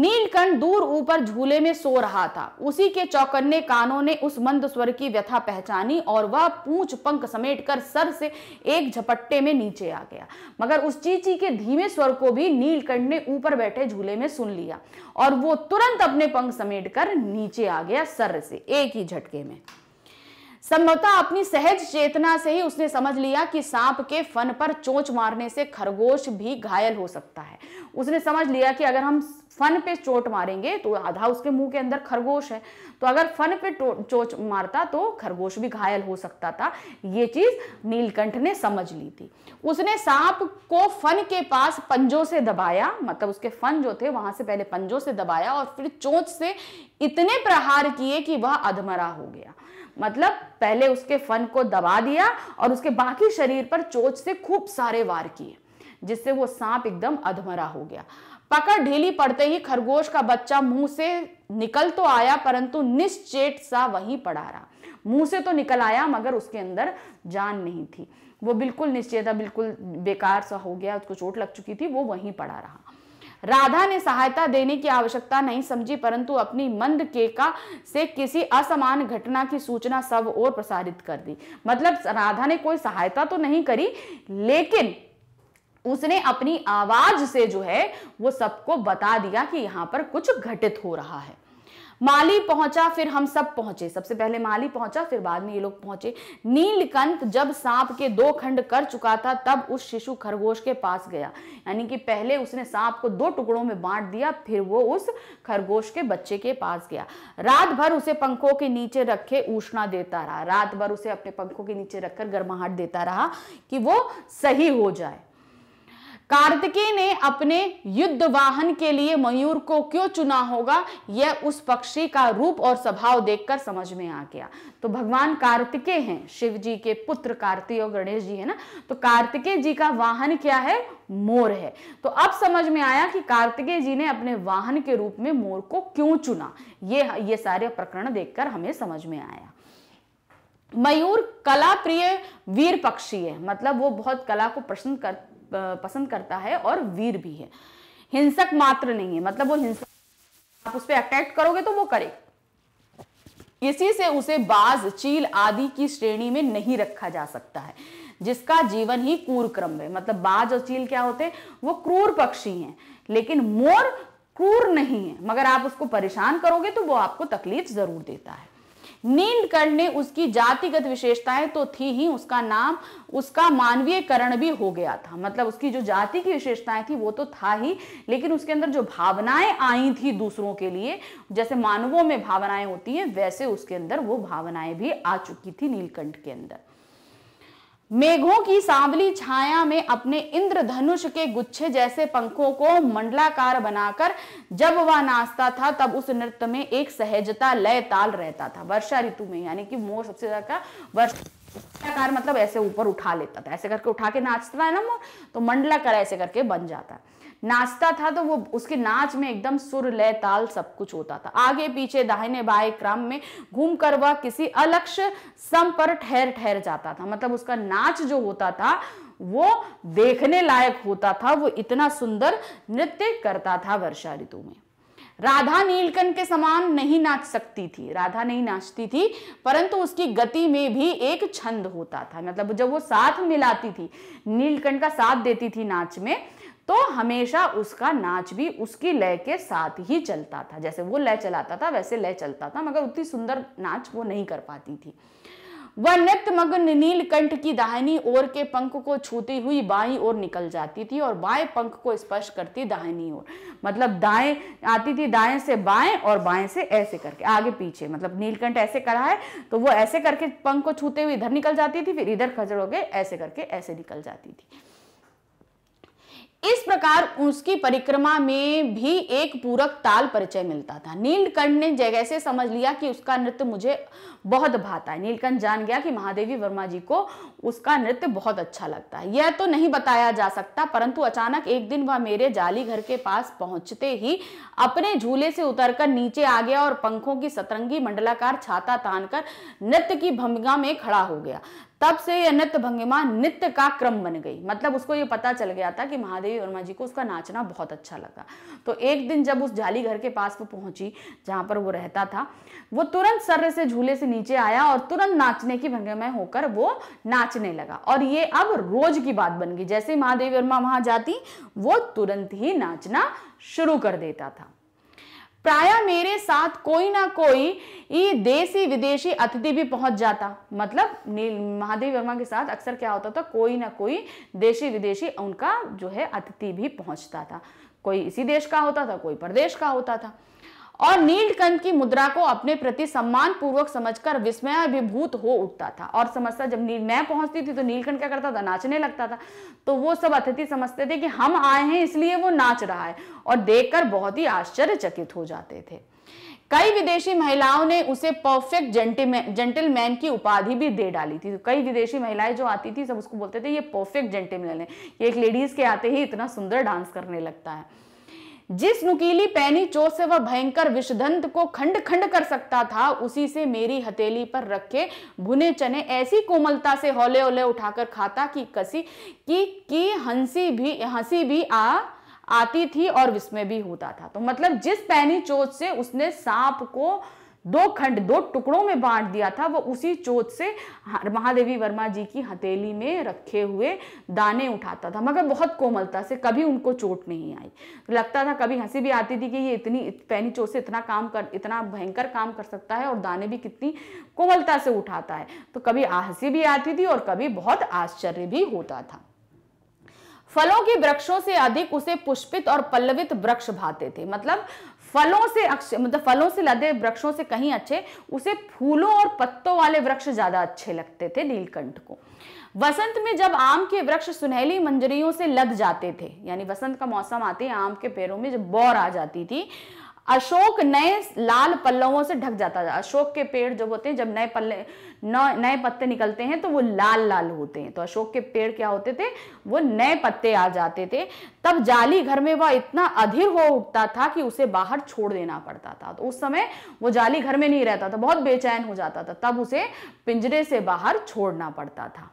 नीलकंठ दूर ऊपर झूले में सो रहा था उसी के चौकन्ने कानों ने उस मंद स्वर की व्यथा पहचानी और वह पूंछ पंख समेट कर सर से एक झपट्टे में नीचे आ गया मगर उस चीची के धीमे स्वर को भी नीलकंठ ने ऊपर बैठे झूले में सुन लिया और वो तुरंत अपने पंख समेट कर नीचे आ गया सर से एक ही झटके में संभवतः अपनी सहज चेतना से ही उसने समझ लिया कि सांप के फन पर चोंच मारने से खरगोश भी घायल हो सकता है उसने समझ लिया कि अगर हम फन पे चोट मारेंगे तो आधा उसके मुंह के अंदर खरगोश है तो अगर फन पे चोट मारता तो खरगोश भी घायल हो सकता था ये चीज नीलकंठ ने समझ ली थी उसने सांप को फन के पास पंजों से दबाया मतलब उसके फन जो थे वहां से पहले पंजों से दबाया और फिर चोच से इतने प्रहार किए कि वह अधमरा हो गया मतलब पहले उसके फन को दबा दिया और उसके बाकी शरीर पर चोच से खूब सारे वार किए जिससे वो सांप एकदम अधमरा हो गया पकड़ ढीली पड़ते ही खरगोश का बच्चा मुंह से निकल तो आया परंतु निश्चेत सा वहीं पड़ा रहा मुंह से तो निकल आया मगर उसके अंदर जान नहीं थी वो बिल्कुल निश्चेता बिल्कुल बेकार सा हो गया उसको चोट लग चुकी थी वो वहीं पड़ा रहा राधा ने सहायता देने की आवश्यकता नहीं समझी परंतु अपनी मंद केका से किसी असमान घटना की सूचना सब और प्रसारित कर दी मतलब राधा ने कोई सहायता तो नहीं करी लेकिन उसने अपनी आवाज से जो है वो सबको बता दिया कि यहाँ पर कुछ घटित हो रहा है माली पहुंचा फिर हम सब पहुंचे सबसे पहले माली पहुंचा फिर बाद में ये लोग पहुंचे नीलकंठ जब सांप के दो खंड कर चुका था तब उस शिशु खरगोश के पास गया यानी कि पहले उसने सांप को दो टुकड़ों में बांट दिया फिर वो उस खरगोश के बच्चे के पास गया रात भर उसे पंखों के नीचे रखे ऊष्णा देता रहा रात भर उसे अपने पंखों के नीचे रखकर गर्माहट देता रहा कि वो सही हो जाए कार्तिकेय ने अपने युद्ध वाहन के लिए मयूर को क्यों चुना होगा यह उस पक्षी का रूप और स्वभाव देखकर समझ में आ गया तो भगवान कार्तिकेय हैं शिव जी के पुत्र कार्तिक और गणेश जी है ना तो कार्तिकेय जी का वाहन क्या है मोर है तो अब समझ में आया कि कार्तिकेय जी ने अपने वाहन के रूप में मोर को क्यों चुना ये ये सारे प्रकरण देखकर हमें समझ में आया मयूर कला प्रिय वीर पक्षी है मतलब वो बहुत कला को पसंद कर, पसंद करता है और वीर भी है हिंसक मात्र नहीं है मतलब वो हिंसक आप उस पर अटैक करोगे तो वो करेगा इसी से उसे बाज चील आदि की श्रेणी में नहीं रखा जा सकता है जिसका जीवन ही क्रूर क्रम में मतलब बाज और चील क्या होते हैं वो क्रूर पक्षी हैं लेकिन मोर क्रूर नहीं है मगर आप उसको परेशान करोगे तो वो आपको तकलीफ जरूर देता है नीलकंठ ने उसकी जातिगत विशेषताएं तो थी ही उसका नाम उसका मानवीयकरण भी हो गया था मतलब उसकी जो जाति की विशेषताएं थी वो तो था ही लेकिन उसके अंदर जो भावनाएं आई थी दूसरों के लिए जैसे मानवों में भावनाएं होती हैं वैसे उसके अंदर वो भावनाएं भी आ चुकी थी नीलकंठ के अंदर मेघों की सांवली छाया में अपने इंद्रधनुष के गुच्छे जैसे पंखों को मंडलाकार बनाकर जब वह नाचता था तब उस नृत्य में एक सहजता लय ताल रहता था वर्षा ऋतु में यानी कि मोर सबसे ज्यादा वर्षाकार मतलब ऐसे ऊपर उठा लेता था ऐसे करके उठा के नाचता है ना मोर तो मंडलाकार ऐसे करके बन जाता है नाचता था तो वो उसके नाच में एकदम सुर लय ताल सब कुछ होता था आगे पीछे दाहिने बाएं क्रम में घूम कर वह किसी अलक्ष्य सम पर ठहर ठहर जाता था मतलब उसका नाच जो होता था वो देखने लायक होता था वो इतना सुंदर नृत्य करता था वर्षा ऋतु में राधा नीलकंठ के समान नहीं नाच सकती थी राधा नहीं नाचती थी परंतु उसकी गति में भी एक छंद होता था मतलब जब वो साथ मिलाती थी नीलकंठ का साथ देती थी नाच में तो हमेशा उसका नाच भी उसकी लय के साथ ही चलता था जैसे वो लय चलाता था वैसे लय चलता था मगर उतनी सुंदर नाच वो नहीं कर पाती थी वह नृत्य मगन नीलकंठ की दाहिनी ओर के पंख को छूती हुई बाई ओर निकल जाती थी और बाएं पंख को स्पर्श करती दाहिनी ओर मतलब दाएं आती थी दाएं से बाएं और बाएं से ऐसे करके आगे पीछे मतलब नीलकंठ ऐसे करा है तो वो ऐसे करके पंख को छूते हुए इधर निकल जाती थी फिर इधर खजड़ोगे हो गए ऐसे करके ऐसे निकल जाती थी इस प्रकार उसकी परिक्रमा में भी एक पूरक ताल परिचय मिलता था नीलकंठ ने जगह से समझ लिया कि उसका नृत्य मुझे बहुत भाता है नीलकंठ जान गया कि महादेवी वर्मा जी को उसका नृत्य बहुत अच्छा लगता है यह तो नहीं बताया जा सकता परंतु अचानक एक दिन वह मेरे जाली घर के पास पहुंचते ही अपने झूले से उतरकर नीचे आ गया और पंखों की सतरंगी मंडलाकार छाता तान नृत्य की भूमिका में खड़ा हो गया तब से यह नृत्य भंगिमा नित्य का क्रम बन गई मतलब उसको ये पता चल गया था कि महादेवी वर्मा जी को उसका नाचना बहुत अच्छा लगा तो एक दिन जब उस जाली घर के पास वो पहुंची जहां पर वो रहता था वो तुरंत सर्र से झूले से नीचे आया और तुरंत नाचने की भंगिमा होकर वो नाचने लगा और ये अब रोज की बात बन गई जैसे महादेवी वर्मा वहां जाती वो तुरंत ही नाचना शुरू कर देता था प्राय मेरे साथ कोई ना कोई देशी विदेशी अतिथि भी पहुंच जाता मतलब महादेव वर्मा के साथ अक्सर क्या होता था कोई ना कोई देशी विदेशी उनका जो है अतिथि भी पहुंचता था कोई इसी देश का होता था कोई परदेश का होता था और नीलकंठ की मुद्रा को अपने प्रति सम्मान पूर्वक समझकर विस्मय विभूत हो उठता था और समझता जब नील मैं पहुंचती थी तो नीलकंठ क्या करता था नाचने लगता था तो वो सब अतिथि समझते थे कि हम आए हैं इसलिए वो नाच रहा है और देखकर बहुत ही आश्चर्यचकित हो जाते थे कई विदेशी महिलाओं ने उसे परफेक्ट जेंटलमैन की उपाधि भी दे डाली थी तो कई विदेशी महिलाएं जो आती थी सब उसको बोलते थे ये परफेक्ट जेंटलमैन है ये एक लेडीज के आते ही इतना सुंदर डांस करने लगता है जिस नुकीली पैनी चोट से वह भयंकर विषदंत को खंड खंड कर सकता था उसी से मेरी हथेली पर रखे भुने चने ऐसी कोमलता से हौले होले उठाकर खाता कि कसी कि कि हंसी भी हंसी भी आ आती थी और विस्मय भी होता था तो मतलब जिस पैनी चोट से उसने सांप को दो खंड दो टुकड़ों में बांट दिया था वह उसी चोट से महादेवी वर्मा जी की हथेली में रखे हुए दाने उठाता था मगर बहुत कोमलता से कभी उनको चोट नहीं आई लगता था कभी हंसी भी आती थी कि ये इतनी पैनी चोट से इतना काम कर इतना भयंकर काम कर सकता है और दाने भी कितनी कोमलता से उठाता है तो कभी हंसी भी आती थी और कभी बहुत आश्चर्य भी होता था फलों के वृक्षों से अधिक उसे पुष्पित और पल्लवित वृक्ष भाते थे मतलब फलों से मतलब फलों से लदे वृक्षों से कहीं अच्छे उसे फूलों और पत्तों वाले वृक्ष ज़्यादा अच्छे लगते थे नीलकंठ को वसंत में जब आम के वृक्ष सुनहली मंजरियों से लद जाते थे यानी वसंत का मौसम आते आम के पेड़ों में जब बौर आ जाती थी अशोक नए लाल पल्लवों से ढक जाता था अशोक के पेड़ जब होते हैं जब नए पल्ले नए पत्ते निकलते हैं तो वो लाल लाल होते हैं तो अशोक के पेड़ क्या होते थे वो नए पत्ते आ जाते थे तब जाली घर में वह इतना अधीर हो उठता था कि उसे बाहर छोड़ देना पड़ता था तो उस समय वो जाली घर में नहीं रहता था बहुत बेचैन हो जाता था तब उसे पिंजरे से बाहर छोड़ना पड़ता था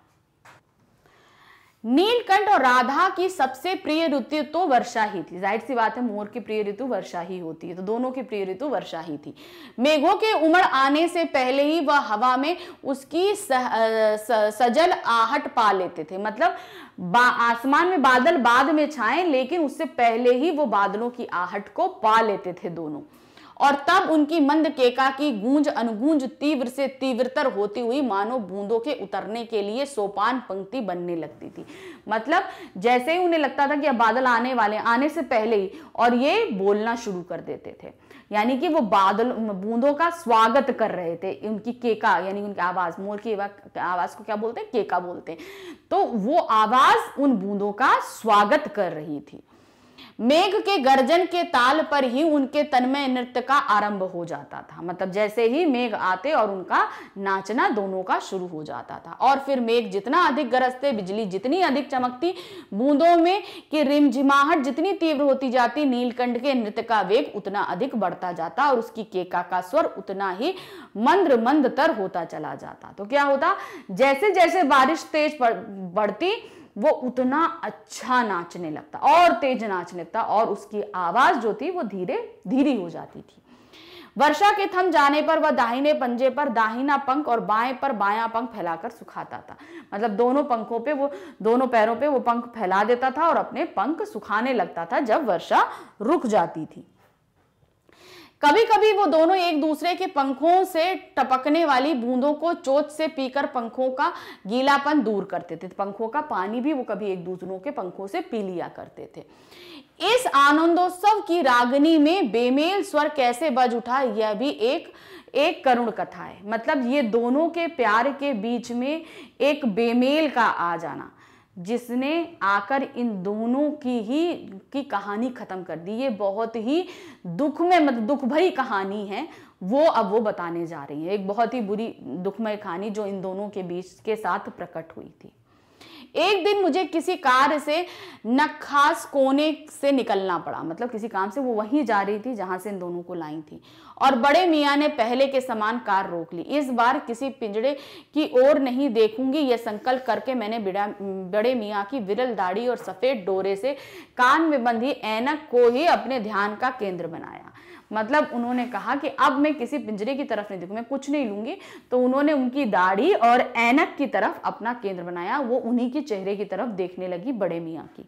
नीलकंठ और राधा की सबसे प्रिय ऋतु तो वर्षा ही थी जाहिर सी बात है मोर की प्रिय ऋतु वर्षा ही होती है तो दोनों की प्रिय ऋतु वर्षा ही थी मेघों के उमड़ आने से पहले ही वह हवा में उसकी सह, स, सजल आहट पा लेते थे मतलब आसमान में बादल बाद में छाए लेकिन उससे पहले ही वो बादलों की आहट को पा लेते थे दोनों और तब उनकी मंद केका की गूंज अनुगूंज तीव्र से तीव्रतर होती हुई मानो बूंदों के उतरने के लिए सोपान पंक्ति बनने लगती थी मतलब जैसे ही उन्हें लगता था कि अब बादल आने वाले आने से पहले ही और ये बोलना शुरू कर देते थे यानी कि वो बादल बूंदों का स्वागत कर रहे थे उनकी केका यानी उनकी आवाज मोर की आवाज को क्या बोलते हैं केका बोलते हैं तो वो आवाज उन बूंदों का स्वागत कर रही थी मेघ के गर्जन के ताल पर ही उनके तन्मय नृत्य का आरंभ हो जाता था मतलब जैसे ही मेघ आते और उनका नाचना दोनों का शुरू हो जाता था और फिर मेघ जितना अधिक गरजते बिजली जितनी अधिक चमकती बूंदों में की रिमझिमाहट जितनी तीव्र होती जाती नीलकंठ के नृत्य का वेग उतना अधिक बढ़ता जाता और उसकी केका का स्वर उतना ही मंद्र मंद होता चला जाता तो क्या होता जैसे जैसे बारिश तेज बढ़ती वो उतना अच्छा नाचने लगता और तेज नाचने लगता और उसकी आवाज़ जो थी वो धीरे धीरे हो जाती थी वर्षा के थम जाने पर वह दाहिने पंजे पर दाहिना पंख और बाएं पर बायां पंख फैलाकर सुखाता था मतलब दोनों पंखों पे वो दोनों पैरों पे वो पंख फैला देता था और अपने पंख सुखाने लगता था जब वर्षा रुक जाती थी कभी कभी वो दोनों एक दूसरे के पंखों से टपकने वाली बूंदों को चोच से पीकर पंखों का गीलापन दूर करते थे पंखों का पानी भी वो कभी एक दूसरों के पंखों से पी लिया करते थे इस आनंदोत्सव की रागनी में बेमेल स्वर कैसे बज उठा यह भी एक एक करुण कथा है मतलब ये दोनों के प्यार के बीच में एक बेमेल का आ जाना जिसने आकर इन दोनों की ही की कहानी ख़त्म कर दी ये बहुत ही दुख में मतलब दुख भरी कहानी है वो अब वो बताने जा रही है एक बहुत ही बुरी दुखमय कहानी जो इन दोनों के बीच के साथ प्रकट हुई थी एक दिन मुझे किसी कार से नखास कोने से निकलना पड़ा मतलब किसी काम से वो वहीं जा रही थी जहां से इन दोनों को लाई थी और बड़े मियाँ ने पहले के समान कार रोक ली इस बार किसी पिंजड़े की ओर नहीं देखूंगी यह संकल्प करके मैंने बिड़ा बड़े मियाँ की विरल दाढ़ी और सफ़ेद डोरे से कान में बंधी ऐनक को ही अपने ध्यान का केंद्र बनाया मतलब उन्होंने कहा कि अब मैं किसी पिंजरे की तरफ नहीं देखूँ मैं कुछ नहीं लूंगी तो उन्होंने उनकी दाढ़ी और ऐनक की तरफ अपना केंद्र बनाया वो उन्हीं के चेहरे की तरफ देखने लगी बड़े मियाँ की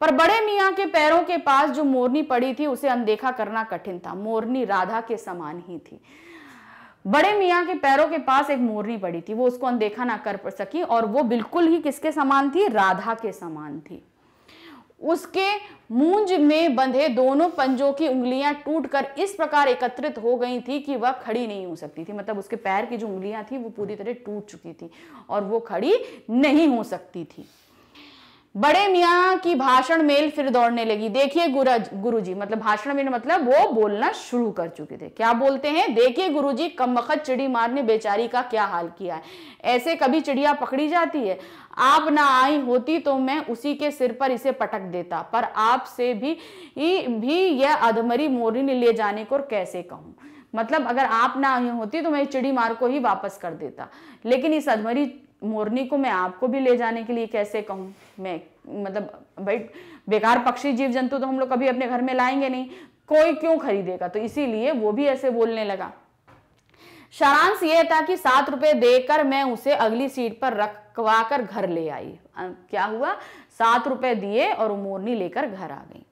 पर बड़े मियाँ के पैरों के पास जो मोरनी पड़ी थी उसे अनदेखा करना कठिन था मोरनी राधा के समान ही थी बड़े मियाँ के पैरों के पास एक मोरनी पड़ी थी वो उसको अनदेखा ना कर सकी और वो बिल्कुल ही किसके समान थी राधा के समान थी उसके मूंज में बंधे दोनों पंजों की उंगलियां टूटकर इस प्रकार एकत्रित हो गई थी कि वह खड़ी नहीं हो सकती थी मतलब उसके पैर की जो उंगलियां थी वो पूरी तरह टूट चुकी थी और वो खड़ी नहीं हो सकती थी बड़े मियाँ की भाषण मेल फिर दौड़ने लगी देखिए गुरु जी मतलब भाषण मेल मतलब वो बोलना शुरू कर चुके थे क्या बोलते हैं देखिए गुरु जी वक्त चिड़ी मारने बेचारी का क्या हाल किया है ऐसे कभी चिड़िया पकड़ी जाती है आप ना आई होती तो मैं उसी के सिर पर इसे पटक देता पर आपसे भी भी यह अधमरी मोरी ने ले जाने को कैसे कहूँ मतलब अगर आप ना आई होती तो मैं चिड़ी मार को ही वापस कर देता लेकिन इस अधमरी मोरनी को मैं आपको भी ले जाने के लिए कैसे कहूँ मैं मतलब भाई बेकार पक्षी जीव जंतु तो हम लोग कभी अपने घर में लाएंगे नहीं कोई क्यों खरीदेगा तो इसीलिए वो भी ऐसे बोलने लगा सारांश यह था कि सात रुपए देकर मैं उसे अगली सीट पर रखवा कर घर ले आई क्या हुआ सात रुपए दिए और मोरनी लेकर घर आ गई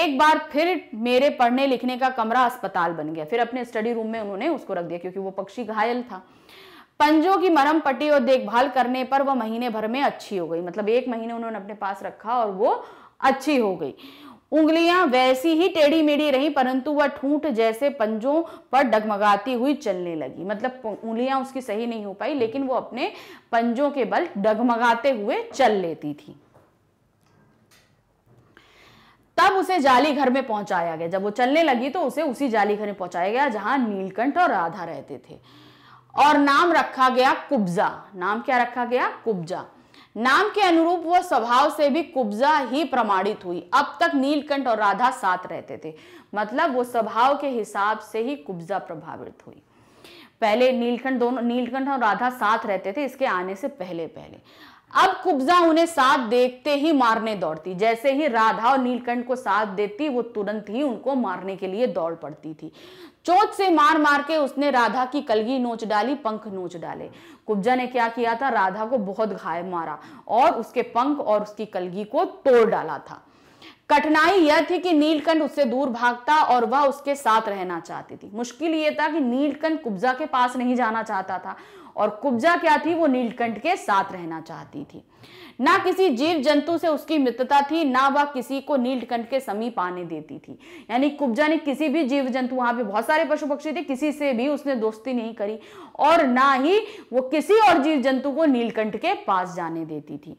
एक बार फिर मेरे पढ़ने लिखने का कमरा अस्पताल बन गया फिर अपने स्टडी रूम में उन्होंने उसको रख दिया क्योंकि वो पक्षी घायल था पंजों की मरम पट्टी और देखभाल करने पर वह महीने भर में अच्छी हो गई मतलब एक महीने उन्होंने अपने पास रखा और वो अच्छी हो गई उंगलियां वैसी ही टेढ़ी मेढ़ी रही परंतु वह ठूंठ जैसे पंजों पर डगमगाती हुई चलने लगी मतलब उंगलियां उसकी सही नहीं हो पाई लेकिन वो अपने पंजों के बल डगमगाते हुए चल लेती थी तब उसे जाली घर में पहुंचाया गया जब वो चलने लगी तो उसे उसी जाली घर में पहुंचाया गया जहां नीलकंठ और राधा रहते थे और नाम रखा गया कुब्जा नाम क्या रखा गया कुब्जा नाम के अनुरूप वह स्वभाव से भी कुब्जा ही प्रमाणित हुई अब तक नीलकंठ और राधा साथ रहते थे मतलब वो स्वभाव के हिसाब से ही कुब्जा प्रभावित हुई पहले नीलकंठ दोनों नीलकंठ और राधा साथ रहते थे इसके आने से पहले पहले अब कुब्जा उन्हें साथ देखते ही मारने दौड़ती जैसे ही राधा और नीलकंठ को साथ देती वो तुरंत ही उनको मारने के लिए दौड़ पड़ती थी चोट से मार मार के उसने राधा की कलगी नोच डाली पंख नोच डाले कुब्जा ने क्या किया था राधा को बहुत घाय मारा और उसके पंख और उसकी कलगी को तोड़ डाला था कठिनाई यह थी कि नीलकंठ उससे दूर भागता और वह उसके साथ रहना चाहती थी मुश्किल ये था कि नीलकंठ कुब्जा के पास नहीं जाना चाहता था और कुब्जा क्या थी वो नीलकंठ के साथ रहना चाहती थी ना किसी जीव जंतु से उसकी मित्रता थी ना वह किसी को नीलकंठ के समीप आने देती थी यानी कुब्जा ने किसी भी जीव जंतु वहां पे बहुत सारे पशु पक्षी थे किसी से भी उसने दोस्ती नहीं करी और ना ही वो किसी और जीव जंतु को नीलकंठ के पास जाने देती थी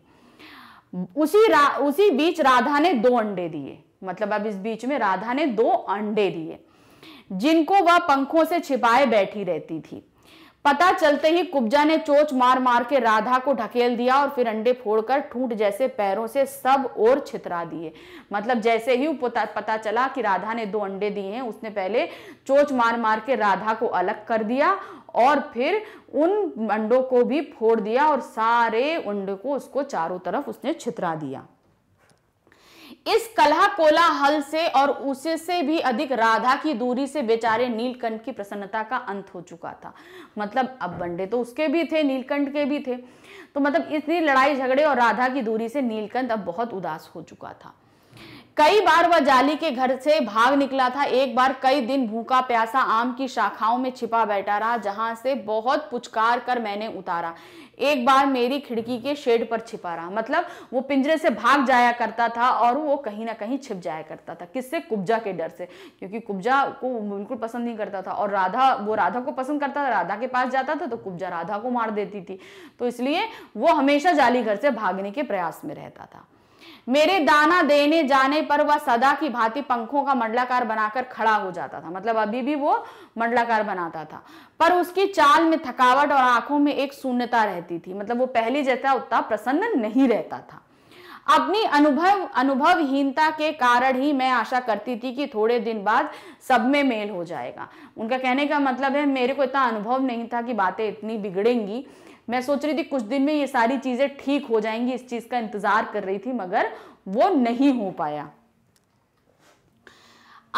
उसी रा, उसी बीच राधा ने दो अंडे दिए मतलब अब इस बीच में राधा ने दो अंडे दिए जिनको वह पंखों से छिपाए बैठी रहती थी पता चलते ही कुब्जा ने चोच मार मार के राधा को ढकेल दिया और फिर अंडे फोड़कर ठूंठ जैसे पैरों से सब ओर छितरा दिए मतलब जैसे ही पता, पता चला कि राधा ने दो अंडे दिए हैं उसने पहले चोच मार मार के राधा को अलग कर दिया और फिर उन अंडों को भी फोड़ दिया और सारे अंडों को उसको चारों तरफ उसने छितरा दिया इस कोला हल से और उसे से भी अधिक राधा की दूरी से बेचारे नीलकंठ की प्रसन्नता का अंत हो चुका था मतलब अब बंडे तो उसके भी थे नीलकंठ के भी थे तो मतलब इतनी लड़ाई झगड़े और राधा की दूरी से नीलकंठ अब बहुत उदास हो चुका था कई बार वह जाली के घर से भाग निकला था एक बार कई दिन भूखा प्यासा आम की शाखाओं में छिपा बैठा रहा जहां से बहुत पुचकार कर मैंने उतारा एक बार मेरी खिड़की के शेड पर छिपा रहा मतलब वो पिंजरे से भाग जाया करता था और वो कहीं ना कहीं छिप जाया करता था किससे कुब्जा के डर से क्योंकि कुब्जा को बिल्कुल पसंद नहीं करता था और राधा वो राधा को पसंद करता था राधा के पास जाता था तो कुब्जा राधा को मार देती थी तो इसलिए वो हमेशा जाली घर से भागने के प्रयास में रहता था मेरे दाना देने जाने पर वह सदा की भांति पंखों का मंडलाकार बनाकर खड़ा हो जाता था मतलब अभी भी वो मंडलाकार बनाता था पर उसकी चाल में थकावट और आंखों में एक शून्यता रहती थी मतलब वो पहले जैसा उतना प्रसन्न नहीं रहता था अपनी अनुभव अनुभवहीनता के कारण ही मैं आशा करती थी कि थोड़े दिन बाद सब में मेल हो जाएगा उनका कहने का मतलब है मेरे को इतना अनुभव नहीं था कि बातें इतनी बिगड़ेंगी मैं सोच रही थी कुछ दिन में ये सारी चीज़ें ठीक हो जाएंगी इस चीज़ का इंतज़ार कर रही थी मगर वो नहीं हो पाया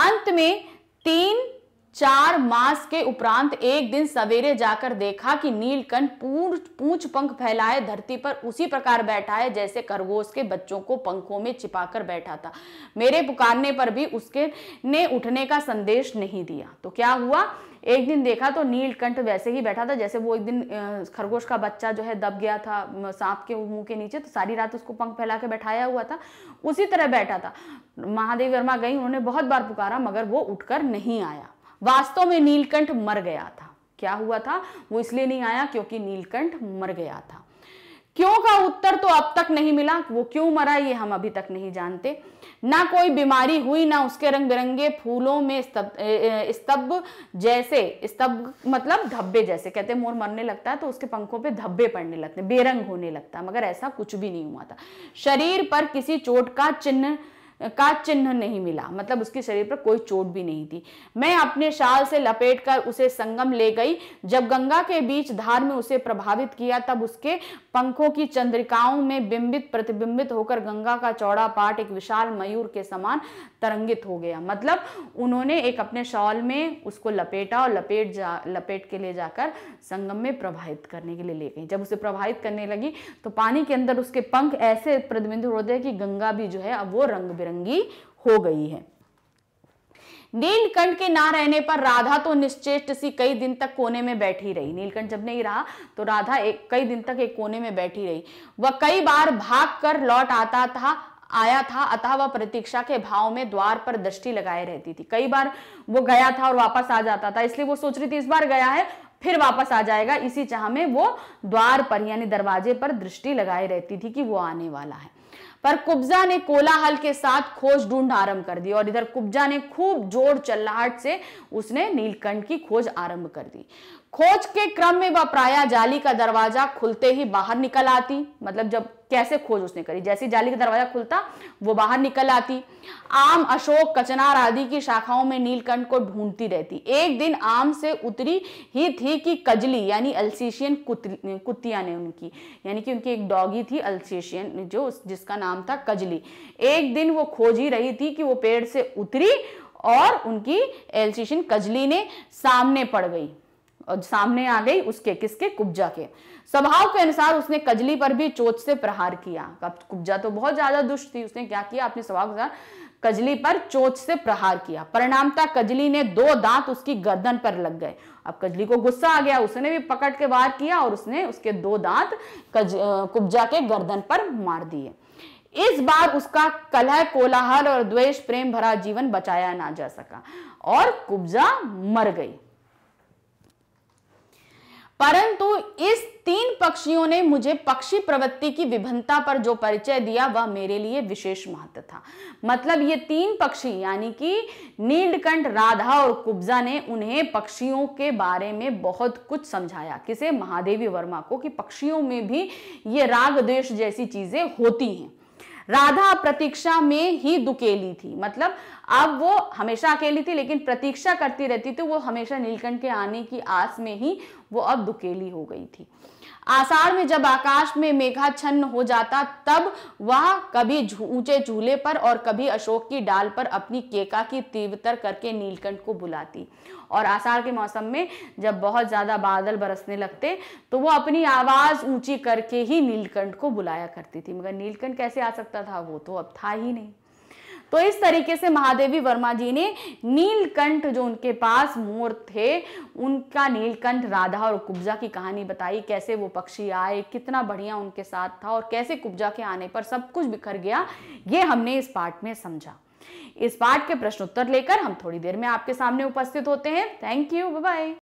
अंत में तीन चार मास के उपरांत एक दिन सवेरे जाकर देखा कि नीलकंठ पूछ पूछ पंख फैलाए धरती पर उसी प्रकार बैठा है जैसे खरगोश के बच्चों को पंखों में छिपाकर बैठा था मेरे पुकारने पर भी उसके ने उठने का संदेश नहीं दिया तो क्या हुआ एक दिन देखा तो नीलकंठ वैसे ही बैठा था जैसे वो एक दिन खरगोश का बच्चा जो है दब गया था सांप के मुंह के नीचे तो सारी रात उसको पंख फैला के बैठाया हुआ था उसी तरह बैठा था महादेव वर्मा गई उन्होंने बहुत बार पुकारा मगर वो उठकर नहीं आया वास्तव में नीलकंठ मर गया था क्या हुआ था वो इसलिए नहीं आया क्योंकि नीलकंठ मर गया था क्यों का उत्तर तो अब तक नहीं मिला वो क्यों मरा ये हम अभी तक नहीं जानते ना कोई बीमारी हुई ना उसके रंग बिरंगे फूलों में स्तब्ध जैसे स्तब्ध मतलब धब्बे जैसे कहते मोर मरने लगता है तो उसके पंखों पे धब्बे पड़ने लगते बेरंग होने लगता मगर ऐसा कुछ भी नहीं हुआ था शरीर पर किसी चोट का चिन्ह का चिन्ह नहीं मिला मतलब उसके शरीर पर कोई चोट भी नहीं थी मैं अपने शाल से लपेट कर उसे संगम ले गई जब गंगा के बीच धार में उसे प्रभावित किया तब उसके पंखों की चंद्रिकाओं में बिंबित प्रतिबिंबित होकर गंगा का चौड़ा पाट एक विशाल मयूर के समान तरंगित हो गया मतलब उन्होंने एक अपने शॉल में उसको लपेटा और लपेट जा लपेट के लिए जाकर संगम में प्रभावित करने के लिए ले गई जब उसे प्रभावित करने लगी तो पानी के अंदर उसके पंख ऐसे प्रतिबिंब हो रहे कि गंगा भी जो है अब वो रंग बिरंगी हो गई है नीलकंठ के ना रहने पर राधा तो निश्चेष्ट सी कई दिन तक कोने में बैठी रही नीलकंठ जब नहीं रहा तो राधा एक कई दिन तक एक कोने में बैठी रही वह कई बार भाग कर लौट आता था आया था अतः वह प्रतीक्षा के भाव में द्वार पर दृष्टि लगाए रहती थी कई बार वो गया था और वापस आ जाता था इसलिए वो सोच रही थी इस बार गया है फिर वापस आ जाएगा इसी चाह में वो द्वार पर यानी दरवाजे पर दृष्टि लगाए रहती थी कि वो आने वाला है पर कुब्जा ने कोलाहल के साथ खोज ढूंढ आरंभ कर दी और इधर कुब्जा ने खूब जोर चल्लाहट से उसने नीलकंठ की खोज आरंभ कर दी खोज के क्रम में वह प्राय जाली का दरवाजा खुलते ही बाहर निकल आती मतलब जब कैसे खोज उसने करी जैसे जाली का दरवाजा खुलता वो बाहर निकल आती आम अशोक कचनार आदि की शाखाओं में नीलकंठ को ढूंढती रहती एक दिन आम से उतरी ही थी कि कजली यानी अल्सेशियन कुतिया ने उनकी यानी कि उनकी एक डॉगी थी अल्सेशियन जो जिसका नाम था कजली एक दिन वो खोज ही रही थी कि वो पेड़ से उतरी और उनकी एल्सेशियन कजली ने सामने पड़ गई सामने आ गई उसके किसके कुब्जा के स्वभाव के अनुसार उसने कजली पर भी चोट से प्रहार किया कुब्जा तो बहुत ज्यादा दुष्ट थी उसने क्या किया अपने स्वभाव के अनुसार कजली पर चोट से प्रहार किया परिणामता कजली ने दो दांत उसकी गर्दन पर लग गए अब कजली को गुस्सा आ गया उसने भी पकड़ के वार किया और उसने उसके दो दांत कज कुब्जा के गर्दन पर मार दिए इस बार उसका कलह कोलाहल और द्वेष प्रेम भरा जीवन बचाया ना जा सका और कुब्जा मर गई परंतु इस तीन पक्षियों ने मुझे पक्षी प्रवृत्ति की विभिन्नता पर जो परिचय दिया वह मेरे लिए विशेष महत्व था मतलब ये तीन पक्षी यानी कि नीलकंठ राधा और कुब्जा ने उन्हें पक्षियों के बारे में बहुत कुछ समझाया किसे महादेवी वर्मा को कि पक्षियों में भी ये राग द्वेष जैसी चीजें होती हैं राधा प्रतीक्षा में ही दुकेली थी मतलब अब वो हमेशा अकेली थी लेकिन प्रतीक्षा करती रहती थी तो वो हमेशा नीलकंठ के आने की आस में ही वो अब दुकेली हो गई थी आषाढ़ में जब आकाश में मेघा छन्न हो जाता तब वह कभी ऊंचे झूले पर और कभी अशोक की डाल पर अपनी केका की तीव्रतर करके नीलकंठ को बुलाती और आषाढ़ के मौसम में जब बहुत ज़्यादा बादल बरसने लगते तो वो अपनी आवाज़ ऊंची करके ही नीलकंठ को बुलाया करती थी मगर नीलकंठ कैसे आ सकता था वो तो अब था ही नहीं तो इस तरीके से महादेवी वर्मा जी ने नीलकंठ जो उनके पास मोर थे उनका नीलकंठ राधा और कुब्जा की कहानी बताई कैसे वो पक्षी आए कितना बढ़िया उनके साथ था और कैसे कुब्जा के आने पर सब कुछ बिखर गया ये हमने इस पार्ट में समझा इस पार्ट के प्रश्नोत्तर लेकर हम थोड़ी देर में आपके सामने उपस्थित होते हैं थैंक यू बाय